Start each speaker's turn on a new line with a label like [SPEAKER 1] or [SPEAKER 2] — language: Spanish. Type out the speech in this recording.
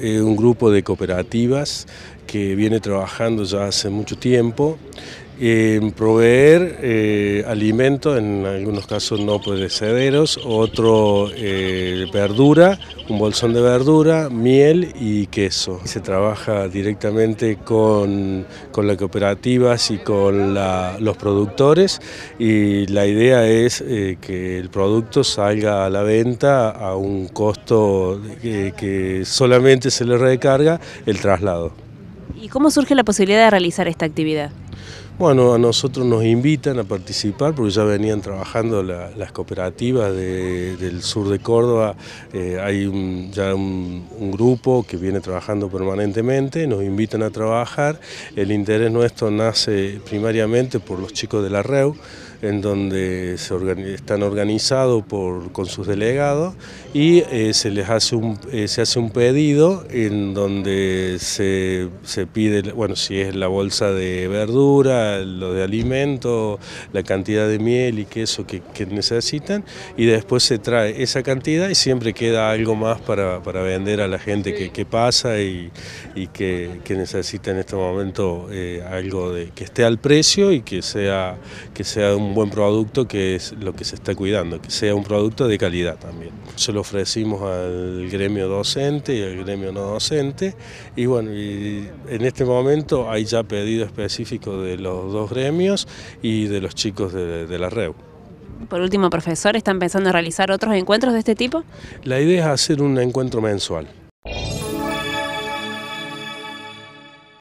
[SPEAKER 1] Eh, un grupo de cooperativas que viene trabajando ya hace mucho tiempo proveer alimentos eh, alimento, en algunos casos no perecederos, otro eh, verdura, un bolsón de verdura, miel y queso. Se trabaja directamente con, con las cooperativas y con los productores y la idea es eh, que el producto salga a la venta a un costo que solamente se le recarga el traslado.
[SPEAKER 2] ¿Y cómo surge la posibilidad de realizar esta actividad?
[SPEAKER 1] Bueno, a nosotros nos invitan a participar porque ya venían trabajando las cooperativas del sur de Córdoba. Eh, hay ya un, grupo que viene trabajando permanentemente, nos invitan a trabajar. El interés nuestro nace primariamente por los chicos de la REU, en donde están organizados por, con sus delegados y eh, se les hace un, eh, se hace un pedido en donde se, se pide, bueno, si es la bolsa de verdura, lo de alimento, la cantidad de miel y queso que, necesitan y después se trae esa cantidad y siempre queda algo más para, para vender a la gente que, pasa y, y que, que, necesita en este momento eh, algo de, que esté al precio y que sea, que sea un buen producto, que es lo que se está cuidando, que sea un producto de calidad también. Se lo ofrecimos al gremio docente y al gremio no docente y bueno, en este momento hay ya pedido específico de los dos gremios y de los chicos de, de la REU.
[SPEAKER 2] Por último, profesor, ¿están pensando en realizar otros encuentros de este tipo?
[SPEAKER 1] La idea es hacer un encuentro mensual.